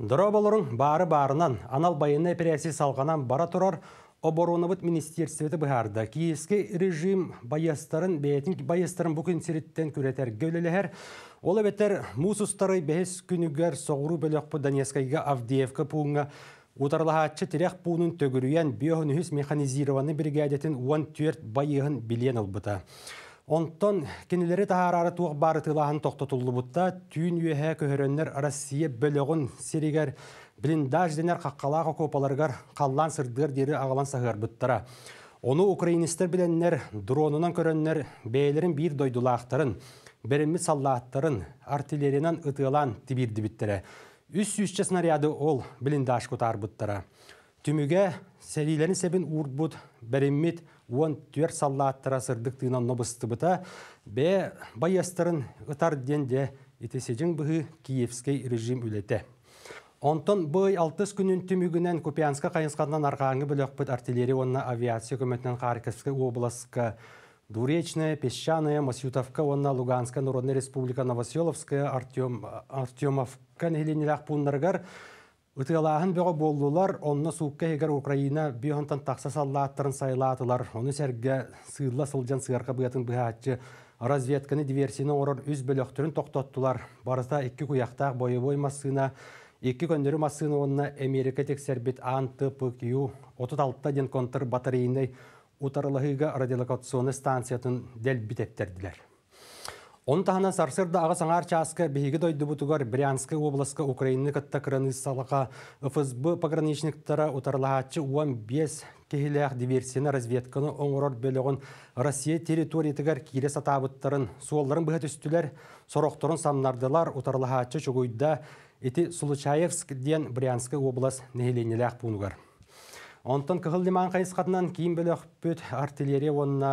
Дұра бары барынан, анал байыны пересі салғанан бара тұрар, оборонавыт министерстветі бұхарды. Киеске режим байыстарын, бәйетін байыстарын бүкін сиреттен көретер көлелігер. Ол әбеттер мұсыстары бәхес күнігер соғыру бөліқпі Донецкайға Авдеевка пуынға атшы тирек пуынын төгіруен биохынүхіс механизированы біргәдетін 14 байығын білен Онтон кенелері тағарары туық бары тоқтатулы бұтта, түйін үйе көһөрөннер Россия бөліғын серегер блиндаж денер қаққалағы окопаларгар қаллан сырдыр дері ағалан сағыр бұттыра. Оны украинистер біленнер дронынан көрөннер бейлерін бір дойдулақтырын, берімі саллааттарын, артилерінен ытылан тибирді біттірі. Үс снаряды ол блиндаж көтар буттара Түміге сәрилерін ұрт урдбут, беріммит, он төр саллааттыра сырдык нобысты нобыстыбыта бе байастырын ытар денде етеседің бұғы киевский режим үлете. Онтон алтыз алтыс түмігінен түмүгүнен Купянска кайынскандан бұл бөлөкпүт артиллерия онына авиация көметінен Харьковска областка Дуречная, Песчаная, Масютовка, Онна, Луганская, Народная Республика, Новоселовская, Артем, Артемовка, Утыгалаһын бөго боллулар, онна суукка егер Украина биохантан такса саллааттарын сайлаатылар. Ону сәрге сыйлла сылжан сыярка быятын бұхатчы. Разведканы диверсияны орор үз бөлөктүрін тоқтоттулар. Барыста екі куяқтақ бойы массына, екі көндөрү массыны онна Америка тексербит анты пыкю, 36 ден контр батарейный утарлығыға радиолокационный станциятын дел бітептерділер. Он тағынан сарсырда ага саңар часка беги дойды бұтығар Брянскі Украины кітті ФСБ пограничниктара ұтарлағатшы уан бес кехилях диверсияны разведканы оңырор белогон Россия территориятығар кире сатабыттарын, суалларын бұғат үстілер, сорокторын самнардылар ұтарлағатшы чугуйда Эти Сулычаевск ден Брянскі облас нәйленеләқ бұнығар. Онтан кығыл лиман кийин кейін бөлі артиллерия онна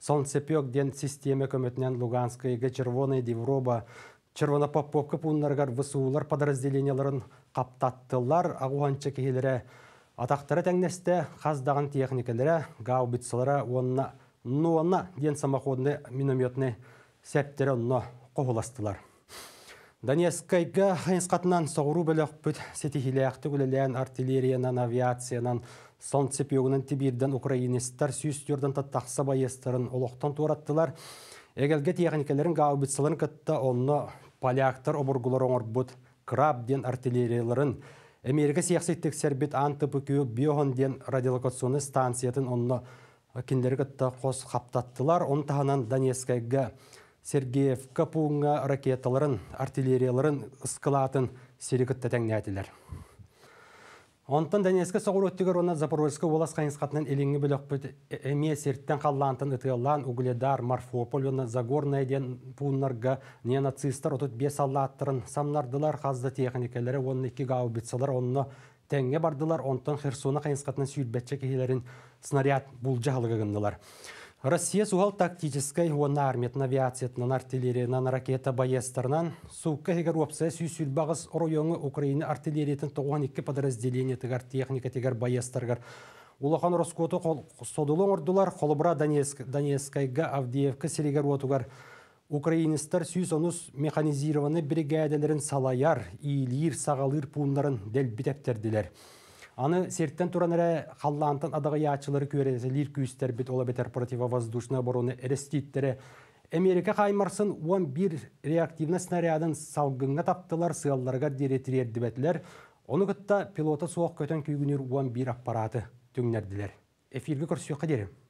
солнцепек ден система көмөтінен Луганскайғы Червоны Девроба Червонопоппопкы пуннаргар высуулар подразделенияларын қаптаттылар ағуанчы кейлері атақтары тәңнесті, қаздағын техникалері гаубицалары онына нуанна ден самоходны минометны сәптері онына қоғыластылар. Донецкайға хайынсқатынан соғыру бөлі бүт сетихилі артиллериянан авиациянан Сан цепиогынан тибирден украинистар сүйістерден таттақса байестарын олықтан туыраттылар. Егелге техникаларын гаубитсыларын кытта онны поляктар обургулар краб крабден артиллерияларын Америка сияқсеттік сәрбет антыпы күйі биоғын ден радиолокационы станциятын онны кендері кытта қос қаптаттылар. Он тағынан Донецкайға Сергеев пуыңа ракеталарын, артиллерияларын ысқылатын сирекітті тәңнәтілер. Онтын Донецкі соғыр өттігір оны Запорожскі олас қайынсқатынан еліңі білік әме серттен қаллантын ұтығылан Угледар, Марфополь, оны Загорная ден пуннарға не нацистар ұтыт бес аллаттырын самнардылар қазды техникалары, оның екі гаубицалар, оны тәңге бардылар, онтын Херсона қайынсқатынан сүйірбәтші кейлерін снаряд бұл жағылығы Россия суғал тактической авиации, на авиациятынан на ракета боестарынан Сука, егер опса сүйсіл Украины районы Украина артиллериятын подразделение тигар техника тигар боестаргар Улахан Роскоты содулың ордулар қолыбра Донецкайға Авдеевка селегер Украины Украинистар сүйіз онус механизированы бригадаларын салаяр, лир сағалыр пундарын дәл битептердилер. Аны серттен әрі қаллаантын адағы яатшылары көресі лир күйістер бет ола бетер противовоздушна обороны әрестейттері. Америка қаймарсын 11 реактивна снарядын салғыңға таптылар сыялларға деретірерді бәтілер. Оны күтті пилоты соқ көтен күйгінер 11 аппараты түңнерділер. Эфирге көрсі қадерім.